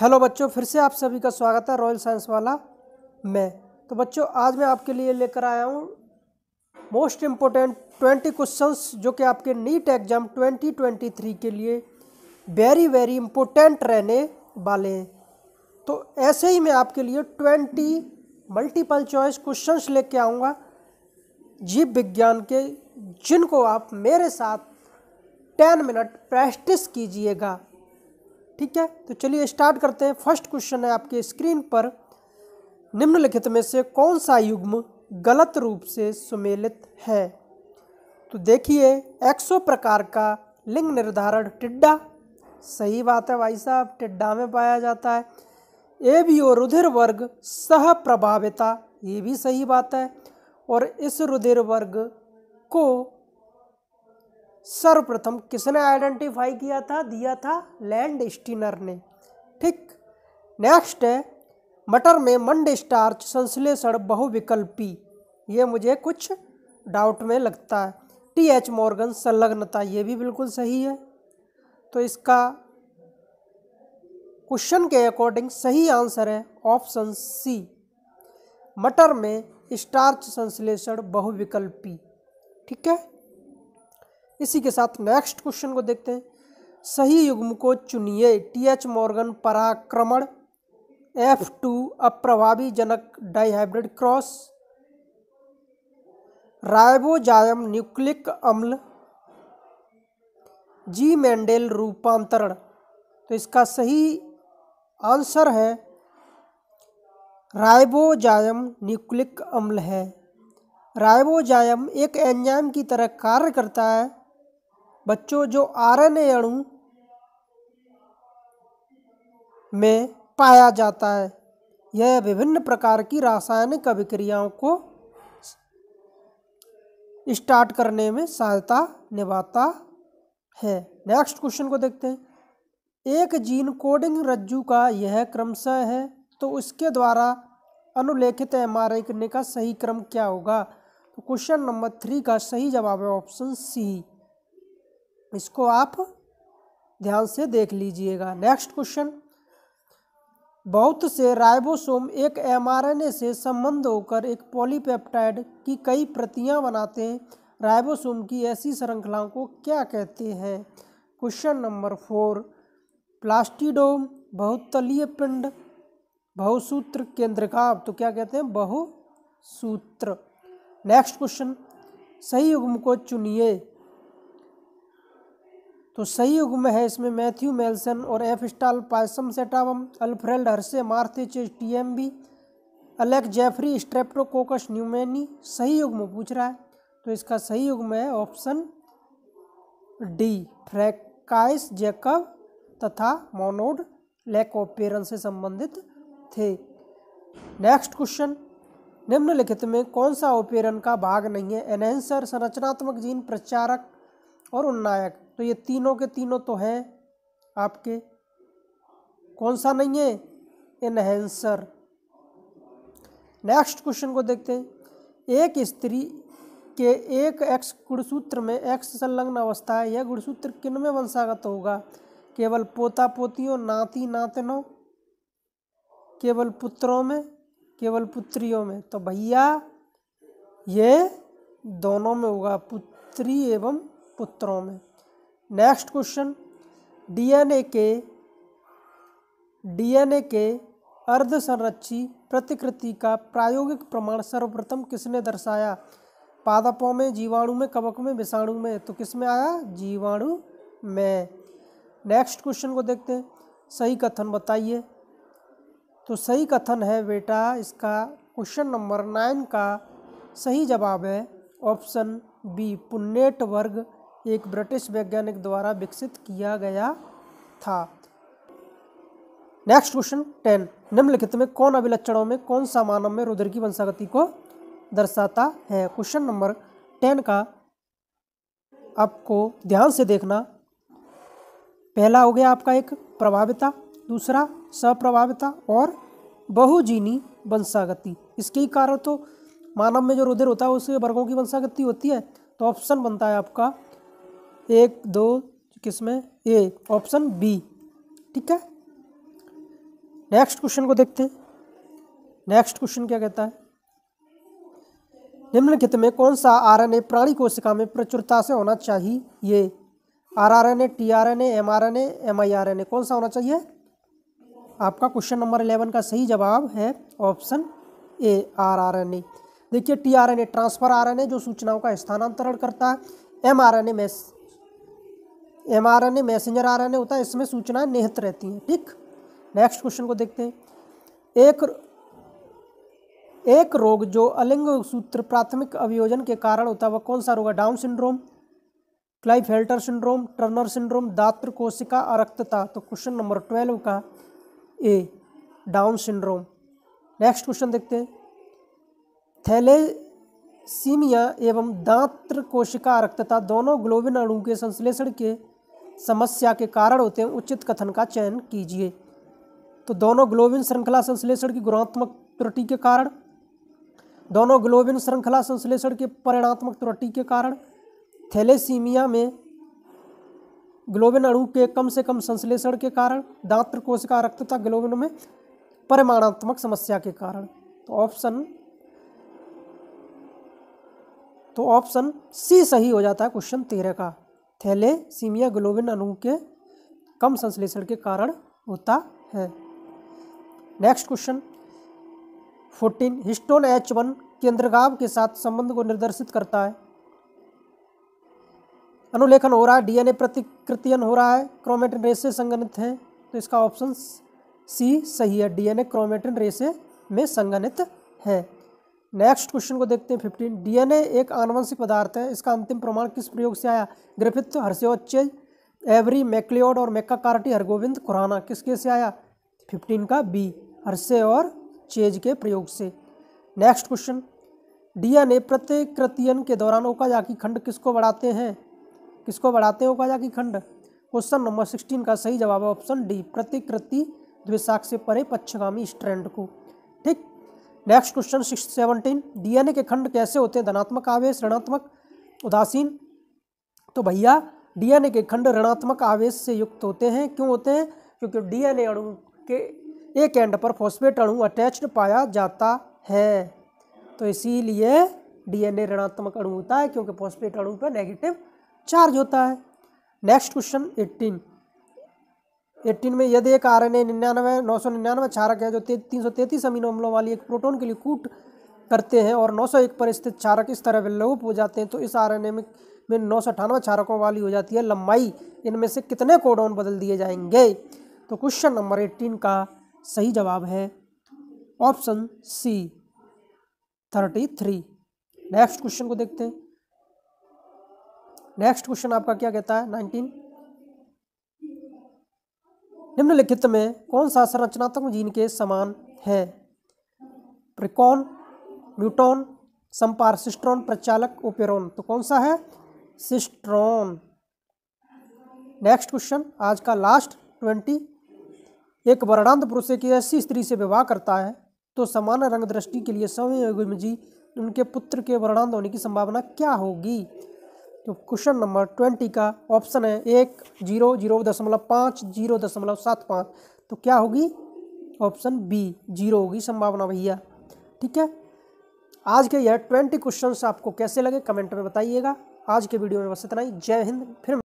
hello बच्चों फिर से आप सभी का स्वागत है रॉयल साइंस वाला मैं तो बच्चों आज मैं आपके लिए लेकर आया हूँ मोस्ट इम्पोर्टेंट ट्वेंटी क्वेश्चंस जो कि आपके NEET exam twenty twenty three के लिए वेरी वेरी इम्पोर्टेंट रहने वाले हैं तो ऐसे ही मैं आपके लिए ट्वेंटी मल्टीपल चॉइस क्वेश्चंस लेके आऊँगा जीव विज्ञान के जिनको आप मेरे साथ टेन मिनट प्रैक्टिस कीजिएगा ठीक है तो चलिए स्टार्ट करते हैं फर्स्ट क्वेश्चन है आपके स्क्रीन पर निम्नलिखित में से कौन सा युग्म गलत रूप से सुमेलित है तो देखिए एक्सो प्रकार का लिंग निर्धारण टिड्डा सही बात है भाई साहब टिड्डा में पाया जाता है ए एबीओ रुधिर वर्ग सह प्रभाविता ये भी सही बात है और इस रुधिर वर्ग को सर्वप्रथम किसने आइडेंटिफाई किया था दिया था लैंड स्टीनर ने ठीक नेक्स्ट है मटर में मंड स्टार्च संश्लेषण बहुविकल्पी ये मुझे कुछ डाउट में लगता है टी एच मॉर्गन संलग्नता ये भी बिल्कुल सही है तो इसका क्वेश्चन के अकॉर्डिंग सही आंसर है ऑप्शन सी मटर में स्टार्च संश्लेषण बहुविकल्पी ठीक है इसी के साथ नेक्स्ट क्वेश्चन को देखते हैं सही युग्म को चुनिए टी एच मॉर्गन पराक्रमण एफ टू अप्रभावी जनक डाइहाइब्रिड क्रॉस राइबोजायम न्यूक्लिक अम्ल जी मैंडेल रूपांतरण तो इसका सही आंसर है राइबोजायम न्यूक्लिक अम्ल है राइबोजायम एक एंजाइम की तरह कार्य करता है बच्चों जो आर एन अणु में पाया जाता है यह विभिन्न प्रकार की रासायनिक अभिक्रियाओं को स्टार्ट करने में सहायता निभाता है नेक्स्ट क्वेश्चन को देखते हैं एक जीन कोडिंग रज्जु का यह क्रमशः है तो उसके द्वारा अनुलेखित एम आर का सही क्रम क्या होगा तो क्वेश्चन नंबर थ्री का सही जवाब है ऑप्शन सी इसको आप ध्यान से देख लीजिएगा नेक्स्ट क्वेश्चन बहुत से राइबोसोम एक एमआरएनए से संबंध होकर एक पॉलीपेप्टाइड की कई प्रतियां बनाते हैं राइबोसोम की ऐसी श्रृंखलाओं को क्या कहते हैं क्वेश्चन नंबर फोर प्लास्टिडोम बहुतलीय पिंड बहुसूत्र का तो क्या कहते हैं बहुसूत्र नेक्स्ट क्वेश्चन सही युग्म को चुनिए तो सही में है इसमें मैथ्यू मेल्सन और F Stahl Pisum sativum Alfred Hershey मार्थिच T M B Alec Jeffrey Streptococcus pneumoniae सही युग्म पूछ रहा है तो इसका सही युग्म है ऑप्शन डी फ्रैकाइस जैकब तथा मोनोड लेकोपेरन से संबंधित थे नेक्स्ट क्वेश्चन निम्नलिखित में कौन सा ओपेरन का भाग नहीं है एनहेंसर संरचनात्मक जीन प्रचारक और उन्नायक तो ये तीनों के तीनों तो हैं आपके कौन सा नहीं है इनहेंसर नेक्स्ट क्वेश्चन को देखते हैं एक स्त्री के एक एक्स गुणसूत्र में एक्स संलग्न अवस्था है यह गुणसूत्र किन में वंशागत होगा केवल पोता पोतियों नाती नातनों केवल पुत्रों में केवल पुत्रियों में तो भैया ये दोनों में होगा पुत्री एवं पुत्रों में नेक्स्ट क्वेश्चन डीएनए के डीएनए के अर्ध प्रतिकृति का प्रायोगिक प्रमाण सर्वप्रथम किसने दर्शाया पादपों में जीवाणु में कवक में विषाणु में तो किस में आया जीवाणु में नेक्स्ट क्वेश्चन को देखते हैं सही कथन बताइए तो सही कथन है बेटा इसका क्वेश्चन नंबर नाइन का सही जवाब है ऑप्शन बी पुण्यट वर्ग एक ब्रिटिश वैज्ञानिक द्वारा विकसित किया गया था नेक्स्ट क्वेश्चन टेन निम्नलिखित में कौन अभिलक्षणों में कौन सा मानव में रुद्र की वंशागति को दर्शाता है क्वेश्चन नंबर टेन का आपको ध्यान से देखना पहला हो गया आपका एक प्रभाविता दूसरा सप्रभाविता और बहुजीनी वंशागति इसके ही कारण तो मानव में जो रुधिर होता है उसके वर्गों की वंशागति होती है तो ऑप्शन बनता है आपका एक दो किस में ए ऑप्शन बी ठीक है नेक्स्ट क्वेश्चन को देखते हैं नेक्स्ट क्वेश्चन क्या कहता है निम्नलिखित में कौन सा आरएनए प्राणी कोशिका में प्रचुरता से होना चाहिए R R N A T R N A M R N A M I R N A कौन सा होना चाहिए आपका क्वेश्चन नंबर इलेवन का सही जवाब है option A R R N A देखिए T R N A transfer R N A जो सूचनाओं का स्थानांतरण करता है M R N A mess M R N A messenger R N A होता है इसमें सूचनाएं निहित रहती हैं ठीक नेक्स्ट क्वेश्चन को देखते हैं एक एक रोग जो अलिंग सूत्र प्राथमिक अभियोजन के कारण होता है वह कौन सा रोग है Down syndrome Klinefelter syndrome Turner syndrome दात्र कोशिका अरक्तता तो क्वेश्चन नंबर ट्वेल्व का A Down syndrome next question देखते हैं थैलेसीमिया एवं दात्र कोशिका अरक्तता दोनों ग्लोबिन अणु के संश्लेषण के समस्या के कारण होते हैं उचित कथन का चयन कीजिए तो दोनों ग्लोबिन श्रृंखला संश्लेषण की गुणात्मक त्रुटि के कारण दोनों ग्लोबिन श्रृंखला संश्लेषण के परिणात्मक त्रुटि के कारण थैलेसीमिया में ग्लोबिन अणु के कम से कम संश्लेषण के कारण दात्र कोशिका रक्तता ग्लोबिन में परिमाणात्मक समस्या के कारण तो ऑप्शन तो ऑप्शन सी सही हो जाता है क्वेश्चन तेरह का थैलेसीमिया ग्लोबिन अणु के कम संश्लेषण के कारण होता है next question fourteen histone H one केंद्रगाव के साथ संबंध को निर्देशित करता है अनुलेखन हो रहा है डीएनए प्रतिकृतियन हो रहा है क्रोमेटिन रेसे से है तो इसका ऑप्शन सी सही है डीएनए क्रोमेटिन रेसे में संगणित है नेक्स्ट क्वेश्चन को देखते हैं फिफ्टीन डीएनए एक आनुवंशिक पदार्थ है इसका अंतिम प्रमाण किस प्रयोग से आया ग्रिफिथ हर्स्योचेज एवरी मैक्लियोड और मेक्का कार्टी हरगोविंद खुराना किसके से आया फिफ्टीन का बी हर्षे और चेज के प्रयोग से नेक्स्ट क्वेश्चन डीएनए प्रत्येक कृतियन के दौरान ओकाजाकी खंड किसको बढ़ाते हैं किसको बढ़ाते हैं ओकाजाकी खंड क्वेश्चन नंबर सिक्सटीन का सही जवाब है ऑप्शन डी प्रतिकृति द्विशाख से परे पक्षगामी स्ट्रेंड को ठीक next question six seventeen DNA के खंड कैसे होते हैं धनात्मक आवेश ऋणात्मक उदासीन तो भैया डीएनए के खंड ऋणात्मक आवेश से युक्त होते हैं क्यों होते हैं क्योंकि डीएनए अणु के एक एंड पर फॉस्फेट अणु अटैच्ड पाया जाता है तो इसीलिए डीएनए ऋणात्मक अणु होता है क्योंकि फॉस्फेट अणु पर नेगेटिव चार्ज होता है नेक्स्ट क्वेश्चन एट्टीन एट्टीन में यदि एक आर एन ए निन्यानवे नौ सौ निन्यानवे क्षारक है जो तीन सौ तैंतीस अमीनो अम्लों वाली एक प्रोटोन के लिए कूट करते हैं और नौ सौ एक पर स्थित क्षारक इस तरह विलोप हो जाते हैं तो इस आर एन ए में में नौ सौ अठानवे क्षारकों वाली हो जाती है लंबाई इनमें से कितने कोडोन बदल दिए जाएंगे तो क्वेश्चन नंबर एट्टीन का सही जवाब है option C thirty three next question को देखते हैं नेक्स्ट क्वेश्चन आपका क्या कहता है नाइनटीन निम्नलिखित में कौन सा संरचनात्मक जीन के समान है प्रिकॉन म्यूटॉन संपार सिस्ट्रॉन प्रचालक ओपेरॉन तो कौन सा है सिस्ट्रॉन नेक्स्ट क्वेश्चन आज का लास्ट ट्वेंटी एक वर्णांत पुरुष एक ऐसी स्त्री से विवाह करता है तो समान रंग दृष्टि के लिए जी उनके पुत्र के वर्णांत होने की संभावना क्या होगी तो क्वेश्चन नंबर ट्वेंटी का ऑप्शन है एक जीरो जीरो दशमलव पाँच जीरो दशमलव सात पाँच तो क्या होगी ऑप्शन बी जीरो होगी संभावना भैया ठीक है आज के यह ट्वेंटी क्वेश्चन आपको कैसे लगे कमेंट में बताइएगा आज के वीडियो में बस इतना ही जय हिंद फिर